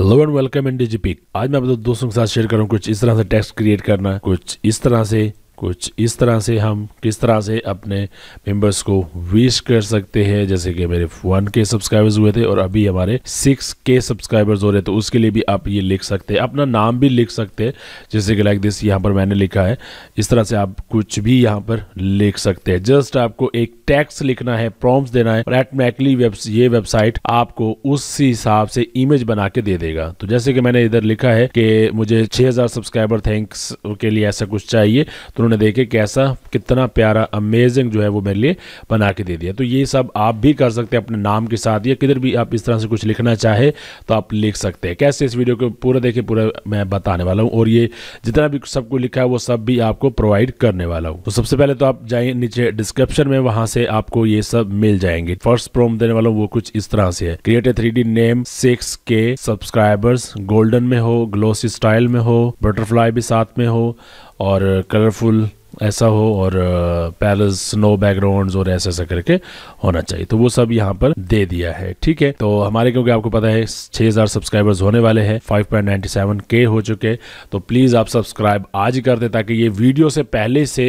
hello and welcome in DGP आज मैं अपने दोस्तों के साथ शेयर करूँ कुछ इस तरह से टेक्स्ट क्रिएट करना कुछ इस तरह से कुछ इस तरह से हम किस तरह से अपने मेंबर्स को विश कर सकते हैं जैसे कि मेरे वन के सब्सक्राइबर्स हुए थे और अभी हमारे सिक्स के सब्सक्राइबर्स हो रहे तो उसके लिए भी आप ये लिख सकते हैं अपना नाम भी लिख सकते हैं जैसे कि लाइक दिस यहाँ पर मैंने लिखा है इस तरह से आप कुछ भी यहाँ पर लिख सकते हैं जस्ट आपको एक टैक्स लिखना है प्रॉम्स देना है और एटमैकली ये वेबसाइट आपको उस हिसाब से इमेज बना के दे देगा तो जैसे कि मैंने इधर लिखा है कि मुझे छह सब्सक्राइबर थैंक्स के लिए ऐसा कुछ चाहिए तो उन्होंने देखे कैसा कितना प्यारा अमेजिंग जो है वो मेरे लिए बना के दे दिया तो ये सब आप भी कर सकते हैं अपने नाम के साथ या किधर भी आप इस तरह से कुछ लिखना चाहे तो आप लिख सकते हैं कैसे इस वीडियो को पूरा देखे पूरा मैं बताने वाला हूँ और ये जितना भी सब कुछ लिखा है वो सब भी आपको प्रोवाइड करने वाला हूँ तो सबसे पहले तो आप जाइए नीचे डिस्क्रिप्शन में वहां से आपको ये सब मिल जाएंगे फर्स्ट प्रोम देने वाला वो कुछ इस तरह से है create a three name six के सब्सक्राइबर्स गोल्डन में हो ग्लोसी स्टाइल में हो बटरफ्लाई भी साथ में हो और कलरफुल ऐसा हो और पैलेस स्नो बैकग्राउंड्स और ऐसा ऐसा करके होना चाहिए तो वो सब यहाँ पर दे दिया है ठीक है तो हमारे क्योंकि आपको पता है 6000 सब्सक्राइबर्स होने वाले हैं 5.97 के हो चुके तो प्लीज़ आप सब्सक्राइब आज कर दें ताकि ये वीडियो से पहले से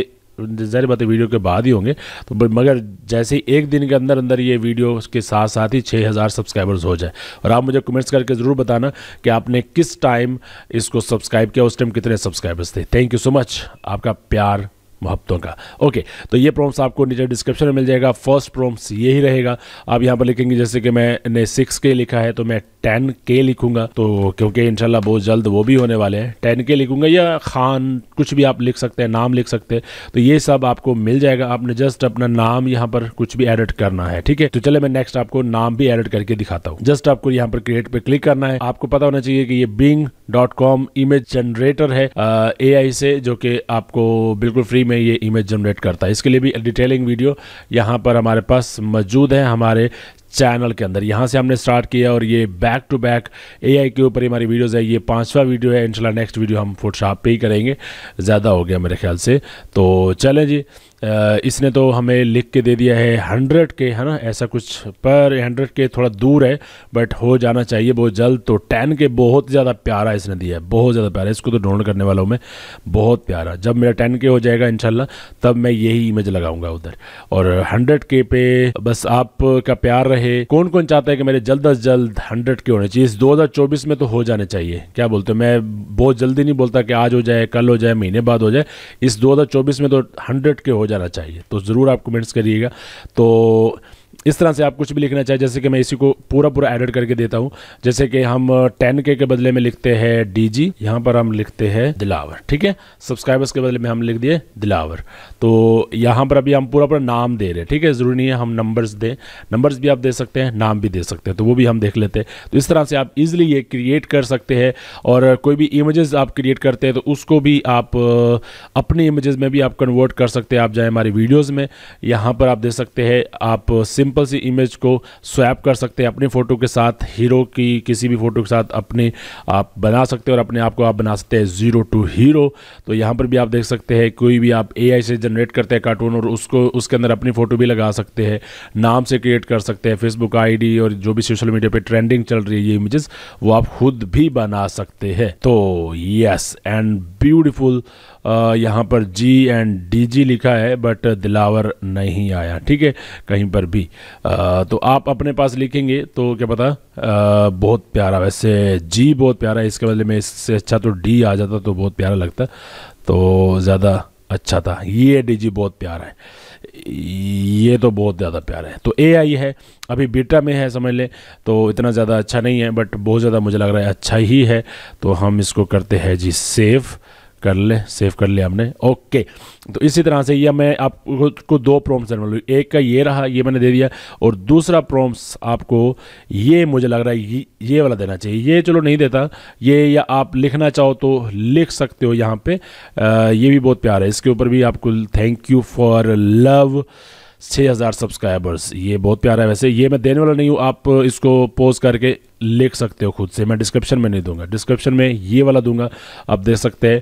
जहर बात वीडियो के बाद ही होंगे तो मगर जैसे ही एक दिन के अंदर अंदर ये वीडियो के साथ साथ ही छः हज़ार सब्सक्राइबर्स हो जाए और आप मुझे कमेंट्स करके ज़रूर बताना कि आपने किस टाइम इसको सब्सक्राइब किया उस टाइम कितने सब्सक्राइबर्स थे थैंक यू सो मच आपका प्यार महत्वों का ओके तो ये प्रोम्स आपको नीचे डिस्क्रिप्शन में मिल जाएगा फर्स्ट प्रोम्स यही रहेगा आप यहाँ पर लिखेंगे जैसे कि मैंने सिक्स के लिखा है तो मैं टेन के लिखूंगा तो क्योंकि इनशाला बहुत जल्द वो भी होने वाले हैं टेन के लिखूंगा या खान कुछ भी आप लिख सकते हैं नाम लिख सकते हैं तो ये सब आपको मिल जाएगा आपने जस्ट अपना नाम यहाँ पर कुछ भी एडिट करना है ठीक है तो चले मैं नेक्स्ट आपको नाम भी एडिट करके दिखाता हूँ जस्ट आपको यहाँ पर क्रिएट पर क्लिक करना है आपको पता होना चाहिए कि ये Bing dot com image generator है ए आई से जो कि आपको बिल्कुल फ्री में ये इमेज जनरेट करता है इसके लिए भी डिटेलिंग वीडियो यहाँ पर हमारे पास मौजूद है हमारे चैनल के अंदर यहाँ से हमने स्टार्ट किया और ये बैक टू बैक एआई के ऊपर ही हमारी वीडियोज़ है ये पाँचवा वीडियो है इंशाल्लाह नेक्स्ट वीडियो हम फोटोशॉप पे ही करेंगे ज़्यादा हो गया मेरे ख्याल से तो चलें जी इसने तो हमें लिख के दे दिया है हंड्रेड के है ना ऐसा कुछ पर हंड्रेड के थोड़ा दूर है बट हो जाना चाहिए बहुत जल्द तो टेन के बहुत ज़्यादा प्यारा इसने दिया है बहुत ज़्यादा प्यारा इसको तो डाउनलोड करने वाला हूँ मैं बहुत प्यारा जब मेरा टेन के हो जाएगा इन तब मैं यही इमेज लगाऊंगा उधर और हंड्रेड के पे बस आपका प्यार रहे कौन कौन चाहता है कि मेरे जल्द अज जल्द हंड्रेड के होने चाहिए इस दो में तो हो जाने चाहिए क्या बोलते हो मैं बहुत जल्दी नहीं बोलता कि आज हो जाए कल हो जाए महीने बाद हो जाए इस दो में तो हंड्रेड के हो जाना चाहिए तो ज़रूर आप कमेंट्स करिएगा तो इस तरह से आप कुछ भी लिखना चाहे जैसे कि मैं इसी को पूरा पूरा एडिट करके देता हूँ जैसे कि हम टेन के के बदले में लिखते हैं डी जी यहाँ पर हम लिखते हैं दिलावर ठीक है सब्सक्राइबर्स के बदले में हम लिख दिए दिलावर तो यहाँ पर अभी हम पूरा पूरा नाम दे रहे हैं ठीक है ज़रूरी नहीं है हम नंबर्स दें नंबर्स भी आप दे सकते हैं नाम भी दे सकते हैं तो वो भी हम देख लेते हैं तो इस तरह से आप ईजिली ये क्रिएट कर सकते हैं और कोई भी इमेज आप क्रिएट करते हैं तो उसको भी आप अपने इमेज में भी आप कन्वर्ट कर सकते हैं आप जाए हमारी वीडियोज़ में यहाँ पर आप दे सकते हैं आप सिम सिंपल सी इमेज को स्वैप कर सकते हैं अपने फ़ोटो के साथ हीरो की किसी भी फ़ोटो के साथ अपने आप बना सकते हैं और अपने आप को आप बना सकते हैं ज़ीरो टू हीरो तो यहाँ पर भी आप देख सकते हैं कोई भी आप ए से जनरेट करते हैं कार्टून और उसको उसके अंदर अपनी फ़ोटो भी लगा सकते हैं नाम से क्रिएट कर सकते हैं फेसबुक आई और जो भी सोशल मीडिया पर ट्रेंडिंग चल रही है ये इमेजेस वो आप खुद भी बना सकते हैं तो यस एंड ब्यूटिफुल यहाँ पर जी एंड डी जी लिखा है बट दिलावर नहीं आया ठीक है कहीं पर भी आ, तो आप अपने पास लिखेंगे तो क्या पता आ, बहुत प्यारा वैसे जी बहुत प्यारा इसके बदले में इससे अच्छा तो डी आ जाता तो बहुत प्यारा लगता तो ज़्यादा अच्छा था ये डी जी बहुत प्यारा है ये तो बहुत ज़्यादा प्यारा है तो ए आई है अभी बीटा में है समझ लें तो इतना ज़्यादा अच्छा नहीं है बट बहुत ज़्यादा मुझे लग रहा है अच्छा ही है तो हम इसको करते हैं जी सेफ़ कर ले सेव कर लिया हमने ओके तो इसी तरह से ये मैं आपको दो प्रॉम्प्ट मिल एक का ये रहा ये मैंने दे दिया और दूसरा प्रोम्स आपको ये मुझे लग रहा है ये, ये वाला देना चाहिए ये चलो नहीं देता ये या आप लिखना चाहो तो लिख सकते हो यहाँ पे आ, ये भी बहुत प्यार है इसके ऊपर भी आपको थैंक यू फॉर लव छः हज़ार सब्सक्राइबर्स ये बहुत प्यारा है वैसे ये मैं देने वाला नहीं हूँ आप इसको पोस्ट करके लिख सकते हो खुद से मैं डिस्क्रिप्शन में नहीं दूंगा डिस्क्रिप्शन में ये वाला दूंगा आप देख सकते हैं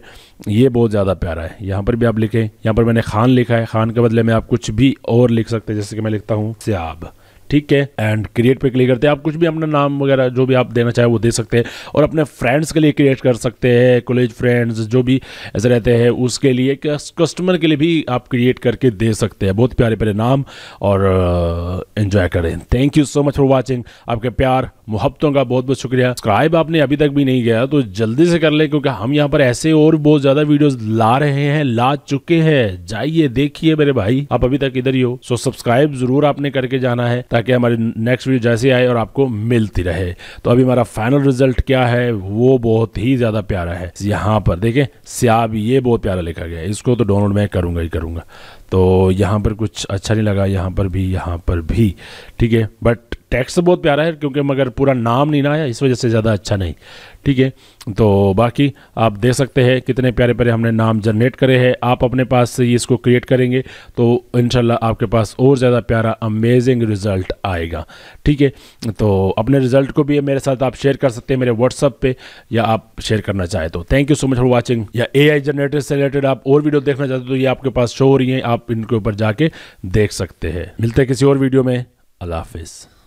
ये बहुत ज़्यादा प्यारा है यहाँ पर भी आप लिखें यहाँ पर मैंने खान लिखा है खान के बदले में आप कुछ भी और लिख सकते हैं जैसे कि मैं लिखता हूँ सियाब ठीक है एंड क्रिएट पे क्लिक करते हैं आप कुछ भी अपना नाम वगैरह जो भी आप देना चाहे वो दे सकते हैं और अपने फ्रेंड्स के लिए क्रिएट कर सकते हैं कॉलेज फ्रेंड्स जो भी ऐसे रहते हैं उसके लिए कस्टमर के लिए भी आप क्रिएट करके दे सकते हैं बहुत प्यारे प्यारे नाम और इन्जॉय uh, करें thank you so much for watching आपके प्यार मुहब्बतों का बहुत बहुत शुक्रिया सब्सक्राइब आपने अभी तक भी नहीं किया तो जल्दी से कर ले क्योंकि हम यहाँ पर ऐसे और बहुत ज़्यादा वीडियोस ला रहे हैं ला चुके हैं जाइए देखिए मेरे भाई आप अभी तक इधर ही हो सो सब्सक्राइब जरूर आपने करके जाना है કે અમારી નેક્સ્ટ વિડિયો જલ્દી આયે અને આપકો મિલતી રહે તો અબી મારો ફાઇનલ રિઝલ્ટ ક્યા હે વો બહોત હી જ્યાદા પ્યારા હે યહાં પર દેખે સ્યાબ યે બહોત પ્યારા લિખા ગયા ઇસકો તો ડાઉનલોડ મે કરુંગા હી કરુંગા તો યહાં પર કુછ અચ્છા નહિ લગા યહાં પર ભી યહાં પર ભી ઠીક હે બટ टेक्स्ट तो बहुत प्यारा है क्योंकि मगर पूरा नाम नहीं ना आया इस वजह से ज़्यादा अच्छा नहीं ठीक है तो बाकी आप देख सकते हैं कितने प्यारे प्यारे हमने नाम जनरेट करे हैं आप अपने पास से इसको क्रिएट करेंगे तो इन आपके पास और ज़्यादा प्यारा अमेजिंग रिज़ल्ट आएगा ठीक है तो अपने रिज़ल्ट को भी मेरे साथ आप शेयर कर सकते हैं मेरे व्हाट्सअप पर या आप शेयर करना चाहें तो thank you so much for watching या ए जनरेटर से रिलेटेड आप और वीडियो देखना चाहते हो तो ये आपके पास शो हो रही हैं आप इनके ऊपर जाके देख सकते हैं मिलते हैं किसी और वीडियो में अल्लाह हाफिज़